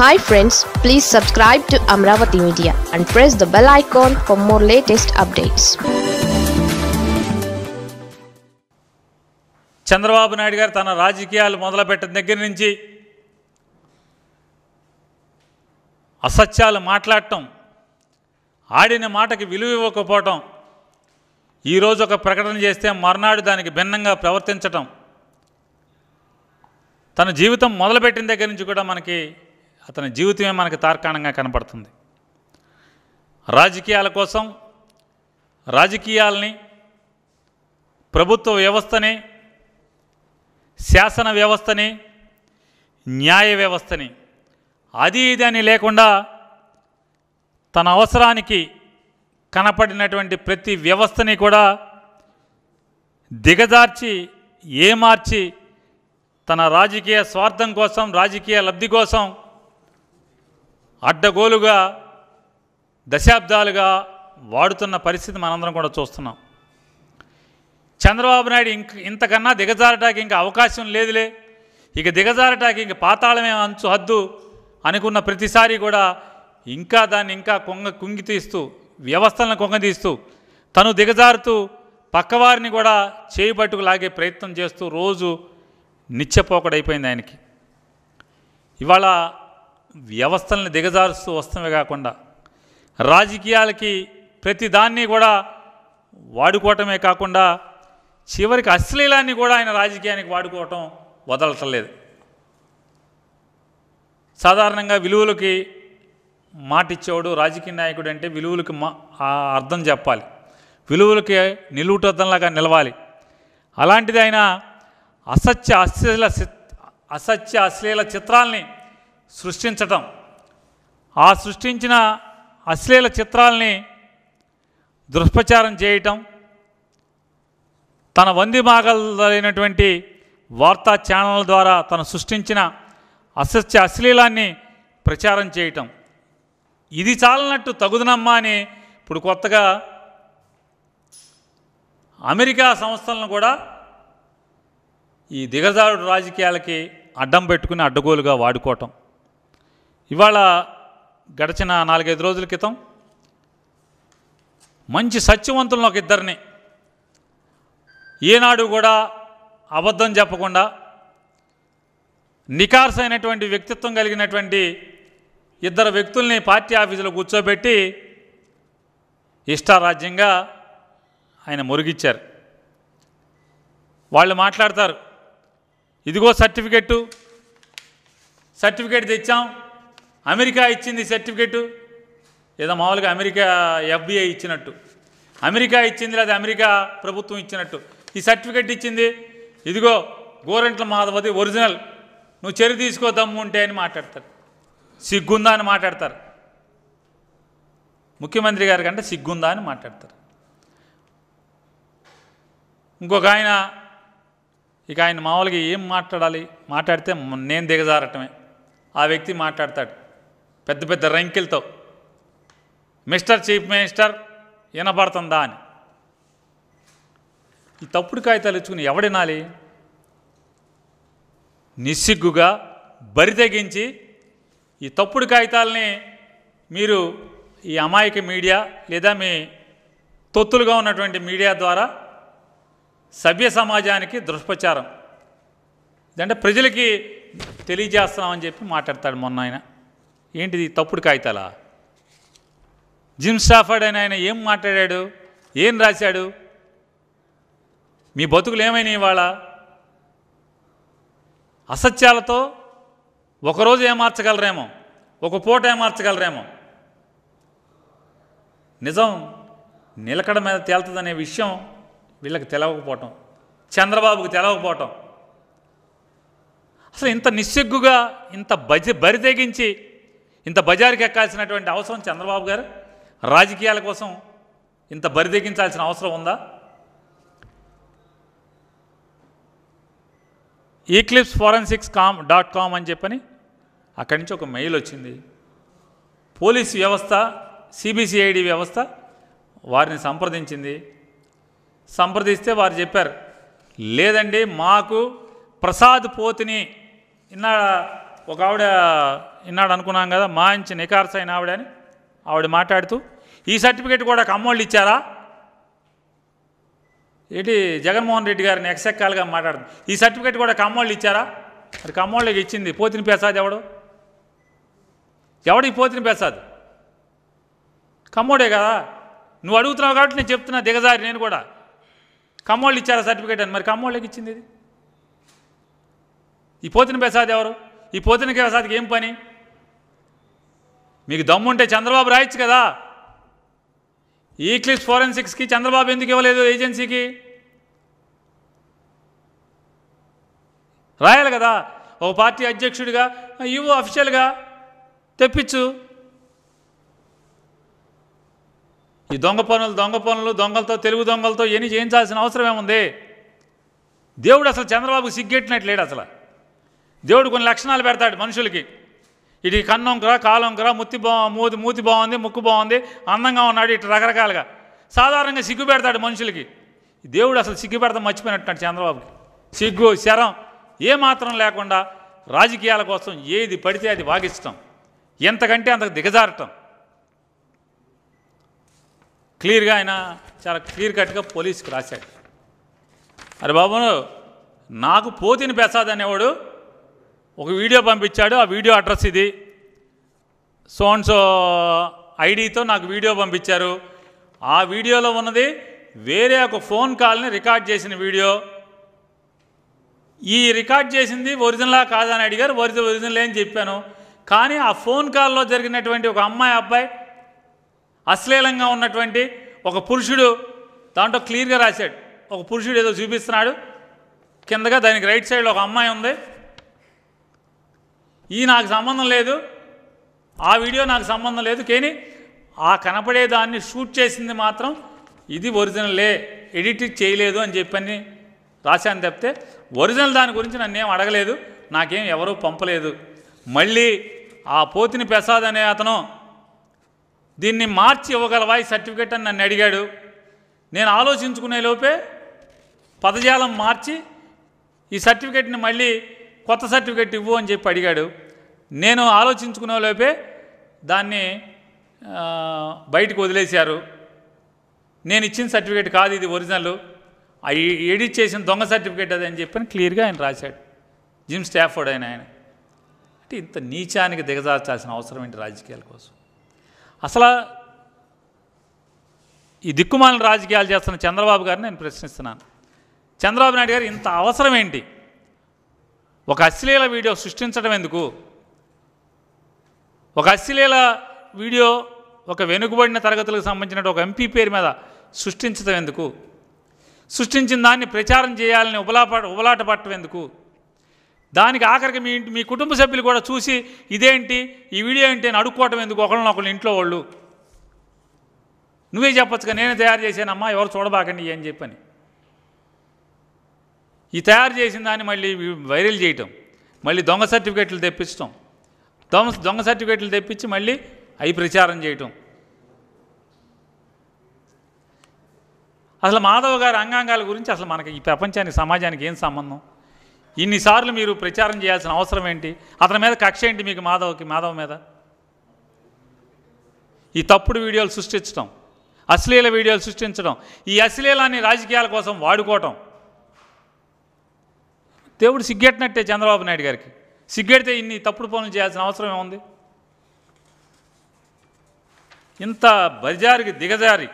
hi friends please subscribe to Amaravati media and press the bell icon for more latest updates Chandrababu Naidu garu తన రాజకీయాలు మొదలుపెట్టిన దగ్గర నుంచి అసత్యాలు మాట్లాడటం ఆడిన మాటకి విలువ ఇవ్వకపోవటం ఈరోజు ఒక ప్రకటన చేస్తే మర్నాడు దానికి భిన్నంగా ప్రవర్తించటం తన జీవితం మొదలుపెట్టిన దగ్గర నుంచి కూడా మనకి అతని జీవితమే మనకు తార్కాణంగా కనపడుతుంది రాజకీయాల కోసం రాజకీయాలని ప్రభుత్వ వ్యవస్థని శాసన వ్యవస్థని న్యాయ వ్యవస్థని అది ఇది అని లేకుండా తన అవసరానికి కనపడినటువంటి ప్రతి వ్యవస్థని కూడా దిగజార్చి ఏమార్చి తన రాజకీయ స్వార్థం కోసం రాజకీయ లబ్ధి కోసం అడ్డగోలుగా దశాబ్దాలుగా వాడుతున్న పరిస్థితి మనందరం కూడా చూస్తున్నాం చంద్రబాబు నాయుడు ఇంక ఇంతకన్నా దిగజారటానికి ఇంకా అవకాశం లేదులే ఇక దిగజారటానికి ఇంక పాతాళమే అంచు హద్దు అనుకున్న ప్రతిసారి కూడా ఇంకా దాన్ని ఇంకా కొంగ కుంగి తీస్తూ వ్యవస్థలను కొంగదీస్తూ తను దిగజారుతూ పక్కవారిని కూడా చేయిబట్టుకు లాగే ప్రయత్నం చేస్తూ రోజు నిత్యపోకడైపోయింది ఆయనకి ఇవాళ వ్యవస్థల్ని దిగజారుస్తూ వస్తున్నవి కాకుండా రాజకీయాలకి ప్రతిదాన్ని కూడా వాడుకోవటమే కాకుండా చివరికి అశ్లీలాన్ని కూడా ఆయన రాజకీయానికి వాడుకోవటం వదలటలేదు సాధారణంగా విలువలకి మాటిచ్చేవాడు రాజకీయ నాయకుడు అంటే విలువలకి మా అర్థం చెప్పాలి విలువలకి నిలువుటద్దంలాగా నిలవాలి అలాంటిది ఆయన అసత్య అశ్లీల అసత్య అశ్లీల చిత్రాల్ని సృష్టించటం ఆ సృష్టించిన అశ్లీల చిత్రాల్ని దుష్ప్రచారం చేయటం తన వంది మాగలైనటువంటి వార్తా ఛానల్ ద్వారా తను సృష్టించిన అసత్య అశ్లీలాన్ని ప్రచారం చేయటం ఇది చాలనట్టు తగుదనమ్మా అని ఇప్పుడు కొత్తగా అమెరికా సంస్థలను కూడా ఈ దిగజారుడు రాజకీయాలకి అడ్డం పెట్టుకుని అడ్డగోలుగా వాడుకోవటం ఇవాళ గడిచిన నాలుగైదు రోజుల క్రితం మంచి సత్యవంతులను ఒక ఇద్దరిని ఏనాడు కూడా అబద్ధం చెప్పకుండా నికార్సైనటువంటి వ్యక్తిత్వం కలిగినటువంటి ఇద్దరు వ్యక్తుల్ని పార్టీ ఆఫీసులో కూర్చోబెట్టి ఇష్టారాజ్యంగా ఆయన మురిగిచ్చారు వాళ్ళు మాట్లాడతారు ఇదిగో సర్టిఫికెట్టు సర్టిఫికేట్ తెచ్చాం అమెరికా ఇచ్చింది సర్టిఫికెట్ లేదా మామూలుగా అమెరికా ఎఫ్బిఐ ఇచ్చినట్టు అమెరికా ఇచ్చింది లేదా అమెరికా ప్రభుత్వం ఇచ్చినట్టు ఈ సర్టిఫికెట్ ఇచ్చింది ఇదిగో గోరంట్ల మాధవది ఒరిజినల్ నువ్వు చెరు తీసుకో దమ్ము ఉంటే అని మాట్లాడతారు సిగ్గుందా అని మాట్లాడతారు ముఖ్యమంత్రి గారి కంటే సిగ్గుందా అని మాట్లాడతారు ఇంకొక ఆయన ఇక ఆయన మామూలుగా ఏం మాట్లాడాలి మాట్లాడితే నేను దిగజారటమే ఆ వ్యక్తి మాట్లాడతాడు పెద్ద పెద్ద ర్యాంకులతో మిస్టర్ చీఫ్ మినిస్టర్ వినబడుతుందా అని ఈ తప్పుడు కాగితాలు ఇచ్చుకుని ఎవడినాలి నిస్సిగ్గుగా తెగించి ఈ తప్పుడు కాగితాలని మీరు ఈ అమాయక మీడియా లేదా మీ తొత్తులుగా ఉన్నటువంటి మీడియా ద్వారా సభ్య సమాజానికి దుష్ప్రచారం అంటే ప్రజలకి తెలియజేస్తున్నామని చెప్పి మాట్లాడతాడు మొన్న ఆయన ఏంటిది తప్పుడు కాగితాల జిమ్ స్టాఫర్డ్ అని ఆయన ఏం మాట్లాడాడు ఏం రాశాడు మీ బతుకులు ఏమైనా ఇవాళ అసత్యాలతో ఒకరోజు ఏమార్చగలరేమో ఒక పూట ఏమార్చగలరేమో నిజం నిలకడ మీద తేలుతుందనే విషయం వీళ్ళకి తెలవకపోవటం చంద్రబాబుకు తెలవకపోవటం అసలు ఇంత నిస్సిగ్గుగా ఇంత బజ తెగించి ఇంత బజారుకి ఎక్కాల్సినటువంటి అవసరం చంద్రబాబు గారు రాజకీయాల కోసం ఇంత బరిదెగించాల్సిన అవసరం ఉందా eclipse forensics com dot com అని చెప్పని అక్కడి నుంచి ఒక మెయిల్ వచ్చింది పోలీస్ వ్యవస్థ సిబిసిఐడి వ్యవస్థ వారిని సంప్రదించింది సంప్రదిస్తే వారు చెప్పారు లేదండి మాకు ప్రసాద్ పోతిని నిన్న ఒక ఆవిడ ఇన్నాడు అనుకున్నాం కదా మా ఇంచి నికార్స్ అయిన ఆవిడని ఆవిడ మాట్లాడుతూ ఈ సర్టిఫికేట్ కూడా కమ్మోళ్ళు ఇచ్చారా ఏంటి జగన్మోహన్ రెడ్డి గారిని ఎక్సెక్కాలుగా మాట్లాడుతుంది ఈ సర్టిఫికేట్ కూడా కమ్మోళ్ళు ఇచ్చారా మరి కమ్మోళ్ళకి ఇచ్చింది పోతిని ప్రసాద్ ఎవడు ఎవడు ఈ పోతిని ప్రసాద్ కమ్మోడే కదా నువ్వు అడుగుతున్నావు కాబట్టి నేను చెప్తున్నా దిగజారి నేను కూడా కమ్మోళ్ళు ఇచ్చారా సర్టిఫికేట్ అని మరి కమ్మోళ్ళకి ఇచ్చింది ఇది ఈ పోతిని ప్రసాద్ ఎవరు ఈ పోతిన ప్రసాద్కి ఏం పని మీకు దమ్ముంటే చంద్రబాబు రాయొచ్చు కదా ఈక్లిప్స్ ఫోరెన్సిక్స్కి చంద్రబాబు ఎందుకు ఇవ్వలేదు ఏజెన్సీకి రాయాలి కదా ఒక పార్టీ అధ్యక్షుడిగా ఇవ్వు అఫీషియల్గా తెప్పించు ఈ దొంగ పనులు దొంగ పనులు దొంగలతో తెలుగు దొంగలతో ఎన్ని చేయించాల్సిన అవసరం ఏముంది దేవుడు అసలు చంద్రబాబు సిగ్గెట్టినట్లేడు అసలు దేవుడు కొన్ని లక్షణాలు పెడతాడు మనుషులకి ఇది కన్నంకరా కాలంకరా ముత్తి బా మూతి మూతి బాగుంది ముక్కు బాగుంది అందంగా ఉన్నాడు ఇటు రకరకాలుగా సాధారణంగా సిగ్గు పెడతాడు మనుషులకి దేవుడు అసలు సిగ్గు పెడతా మర్చిపోయినట్టు చంద్రబాబుకి సిగ్గు శరం ఏమాత్రం లేకుండా రాజకీయాల కోసం ఏది పడితే అది వాగిస్తాం ఎంతకంటే అంతకు దిగజారటం క్లియర్గా ఆయన చాలా క్లియర్ కట్గా పోలీసుకి రాశాడు అరే బాబు నాకు పోతిని పెసాదనేవాడు ఒక వీడియో పంపించాడు ఆ వీడియో అడ్రస్ ఇది సోన్సో ఐడితో నాకు వీడియో పంపించారు ఆ వీడియోలో ఉన్నది వేరే ఒక ఫోన్ కాల్ని రికార్డ్ చేసిన వీడియో ఈ రికార్డ్ చేసింది ఒరిజినలా కాదని అడిగారు ఒరిజినల్ ఒరిజినల్ అని చెప్పాను కానీ ఆ ఫోన్ కాల్లో జరిగినటువంటి ఒక అమ్మాయి అబ్బాయి అశ్లీలంగా ఉన్నటువంటి ఒక పురుషుడు దాంట్లో క్లియర్గా రాశాడు ఒక పురుషుడు ఏదో చూపిస్తున్నాడు కిందగా దానికి రైట్ సైడ్లో ఒక అమ్మాయి ఉంది ఈ నాకు సంబంధం లేదు ఆ వీడియో నాకు సంబంధం లేదు కానీ ఆ కనపడే దాన్ని షూట్ చేసింది మాత్రం ఇది ఒరిజినలే ఎడిట్ చేయలేదు అని చెప్పని రాశాను తప్పితే ఒరిజినల్ దాని గురించి నన్నేం అడగలేదు నాకేం ఎవరూ పంపలేదు మళ్ళీ ఆ పోతిని ప్రసాద్ అనే అతను దీన్ని మార్చి ఇవ్వగలవా ఈ సర్టిఫికేట్ అని నన్ను అడిగాడు నేను ఆలోచించుకునే లోపే పదజాలం మార్చి ఈ సర్టిఫికేట్ని మళ్ళీ కొత్త సర్టిఫికెట్ ఇవ్వు అని చెప్పి అడిగాడు నేను ఆలోచించుకునే లోపే దాన్ని బయటకు వదిలేశారు నేను ఇచ్చిన సర్టిఫికేట్ కాదు ఇది ఒరిజినల్ ఎడిట్ చేసిన దొంగ సర్టిఫికేట్ అది అని చెప్పని క్లియర్గా ఆయన రాశాడు జిమ్ స్టాఫోర్డ్ అయిన ఆయన అంటే ఇంత నీచానికి దిగజార్చాల్సిన అవసరం ఏంటి రాజకీయాల కోసం అసలు ఈ దిక్కుమాలిన రాజకీయాలు చేస్తున్న చంద్రబాబు గారిని నేను ప్రశ్నిస్తున్నాను చంద్రబాబు నాయుడు గారు ఇంత అవసరం ఏంటి ఒక అశ్లీల వీడియో సృష్టించడం ఎందుకు ఒక అశ్లీల వీడియో ఒక వెనుకబడిన తరగతులకు సంబంధించిన ఒక ఎంపీ పేరు మీద సృష్టించడం ఎందుకు సృష్టించిన దాన్ని ప్రచారం చేయాలని ఉబలాప ఉబలాట పట్టడం ఎందుకు దానికి ఆఖరికి మీ ఇంటి మీ కుటుంబ సభ్యులు కూడా చూసి ఇదేంటి ఈ వీడియో ఏంటి అని అడుక్కోవటం ఎందుకు ఒకళ్ళు ఇంట్లో వాళ్ళు నువ్వే చెప్పచ్చుగా నేనే తయారు చేశానమ్మా ఎవరు చూడబాకండి ఏం చెప్పని ఈ తయారు చేసిన దాన్ని మళ్ళీ వైరల్ చేయటం మళ్ళీ దొంగ సర్టిఫికెట్లు తెప్పించటం దొంగ దొంగ సర్టిఫికెట్లు తెప్పించి మళ్ళీ అవి ప్రచారం చేయటం అసలు మాధవ్ గారి అంగాంగాల గురించి అసలు మనకి ఈ ప్రపంచానికి సమాజానికి ఏం సంబంధం ఇన్నిసార్లు మీరు ప్రచారం చేయాల్సిన అవసరం ఏంటి అతని మీద కక్ష ఏంటి మీకు మాధవ్కి మాధవ్ మీద ఈ తప్పుడు వీడియోలు సృష్టించడం అశ్లీల వీడియోలు సృష్టించడం ఈ అశ్లీలాన్ని రాజకీయాల కోసం వాడుకోవటం దేవుడు సిగ్గెట్టినట్టే చంద్రబాబు నాయుడు గారికి సిగ్గెడితే ఇన్ని తప్పుడు పనులు చేయాల్సిన అవసరం ఏముంది ఇంత బజారికి దిగజారి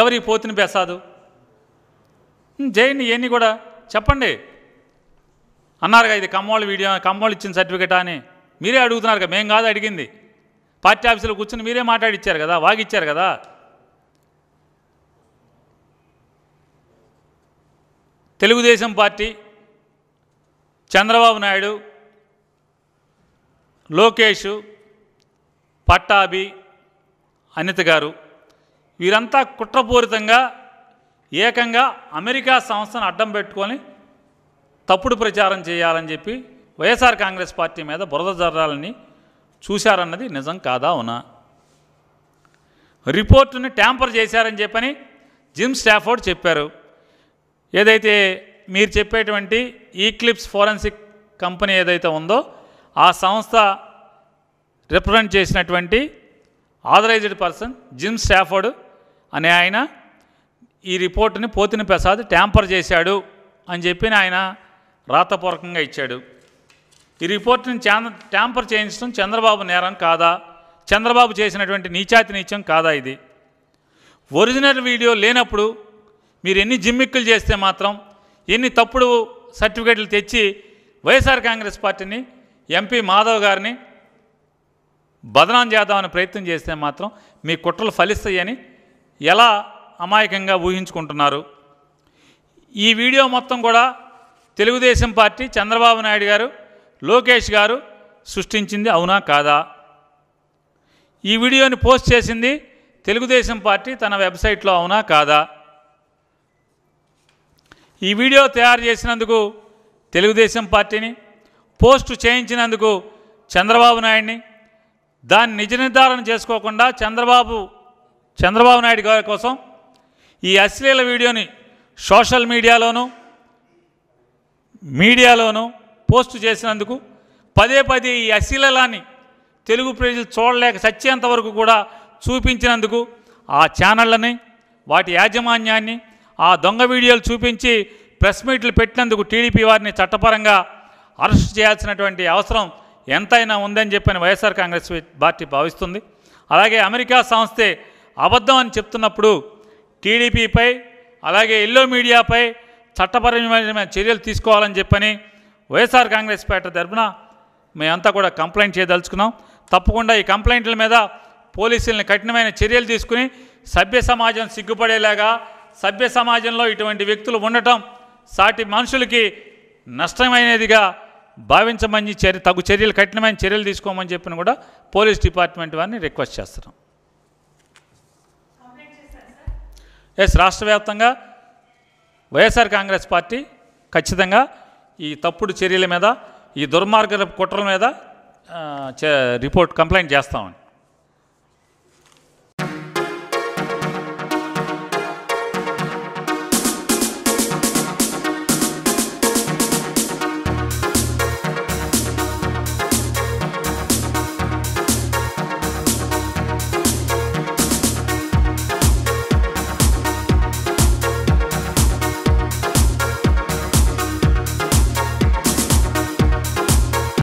ఎవరి పోతుని బెసాదు చేయండి ఇవన్నీ కూడా చెప్పండి అన్నారుగా ఇది కమ్మోళ్ళు వీడియో కమ్మోళ్ళు ఇచ్చిన సర్టిఫికేట్ అని మీరే అడుగుతున్నారు కదా మేము కాదు అడిగింది పార్టీ ఆఫీసులో కూర్చొని మీరే మాట్లాడిచ్చారు కదా వాగిచ్చారు కదా తెలుగుదేశం పార్టీ చంద్రబాబు నాయుడు లోకేష్ పట్టాభి అనిత గారు వీరంతా కుట్రపూరితంగా ఏకంగా అమెరికా సంస్థను అడ్డం పెట్టుకొని తప్పుడు ప్రచారం చేయాలని చెప్పి వైఎస్ఆర్ కాంగ్రెస్ పార్టీ మీద బురద జరాలని చూశారన్నది నిజం కాదా ఉనా రిపోర్టుని ట్యాంపర్ చేశారని చెప్పని జిమ్ స్టాఫోర్డ్ చెప్పారు ఏదైతే మీరు చెప్పేటువంటి ఈక్లిప్స్ ఫోరెన్సిక్ కంపెనీ ఏదైతే ఉందో ఆ సంస్థ రిప్రజెంట్ చేసినటువంటి ఆథరైజ్డ్ పర్సన్ జిమ్ స్టాఫర్డ్ అనే ఆయన ఈ రిపోర్టుని పోతిన ప్రసాద్ ట్యాంపర్ చేశాడు అని చెప్పి ఆయన రాతపూర్వకంగా ఇచ్చాడు ఈ రిపోర్ట్ని ట్యాంపర్ చేయించడం చంద్రబాబు నేరం కాదా చంద్రబాబు చేసినటువంటి నీచాతి నీచం కాదా ఇది ఒరిజినల్ వీడియో లేనప్పుడు మీరు ఎన్ని జిమ్మిక్కులు చేస్తే మాత్రం ఎన్ని తప్పుడు సర్టిఫికేట్లు తెచ్చి వైఎస్ఆర్ కాంగ్రెస్ పార్టీని ఎంపీ మాధవ్ గారిని బదనాం చేద్దామని ప్రయత్నం చేస్తే మాత్రం మీ కుట్రలు ఫలిస్తాయని ఎలా అమాయకంగా ఊహించుకుంటున్నారు ఈ వీడియో మొత్తం కూడా తెలుగుదేశం పార్టీ చంద్రబాబు నాయుడు గారు లోకేష్ గారు సృష్టించింది అవునా కాదా ఈ వీడియోని పోస్ట్ చేసింది తెలుగుదేశం పార్టీ తన వెబ్సైట్లో అవునా కాదా ఈ వీడియో తయారు చేసినందుకు తెలుగుదేశం పార్టీని పోస్టు చేయించినందుకు చంద్రబాబు నాయుడిని దాన్ని నిజ నిర్ధారణ చేసుకోకుండా చంద్రబాబు చంద్రబాబు నాయుడు గారి కోసం ఈ అశ్లీల వీడియోని సోషల్ మీడియాలోనూ మీడియాలోనూ పోస్టు చేసినందుకు పదే పదే ఈ అశ్లీలాన్ని తెలుగు ప్రజలు చూడలేక చచ్చేంత వరకు కూడా చూపించినందుకు ఆ ఛానళ్ళని వాటి యాజమాన్యాన్ని ఆ దొంగ వీడియోలు చూపించి ప్రెస్ మీట్లు పెట్టినందుకు టీడీపీ వారిని చట్టపరంగా అరెస్ట్ చేయాల్సినటువంటి అవసరం ఎంతైనా ఉందని చెప్పని వైఎస్ఆర్ కాంగ్రెస్ పార్టీ భావిస్తుంది అలాగే అమెరికా సంస్థే అబద్ధం అని చెప్తున్నప్పుడు టీడీపీపై అలాగే ఎల్లో మీడియాపై చట్టపరమైన చర్యలు తీసుకోవాలని చెప్పని వైఎస్ఆర్ కాంగ్రెస్ పార్టీ తరఫున మేమంతా కూడా కంప్లైంట్ చేయదలుచుకున్నాం తప్పకుండా ఈ కంప్లైంట్ల మీద పోలీసుల్ని కఠినమైన చర్యలు తీసుకుని సభ్య సమాజం సిగ్గుపడేలాగా సభ్య సమాజంలో ఇటువంటి వ్యక్తులు ఉండటం సాటి మనుషులకి నష్టమైనదిగా భావించమని చర్య తగు చర్యలు కఠినమైన చర్యలు తీసుకోమని చెప్పిన కూడా పోలీస్ డిపార్ట్మెంట్ వారిని రిక్వెస్ట్ చేస్తున్నాం ఎస్ రాష్ట్ర వ్యాప్తంగా వైఎస్ఆర్ కాంగ్రెస్ పార్టీ ఖచ్చితంగా ఈ తప్పుడు చర్యల మీద ఈ దుర్మార్గ కుట్రల మీద రిపోర్ట్ కంప్లైంట్ చేస్తామని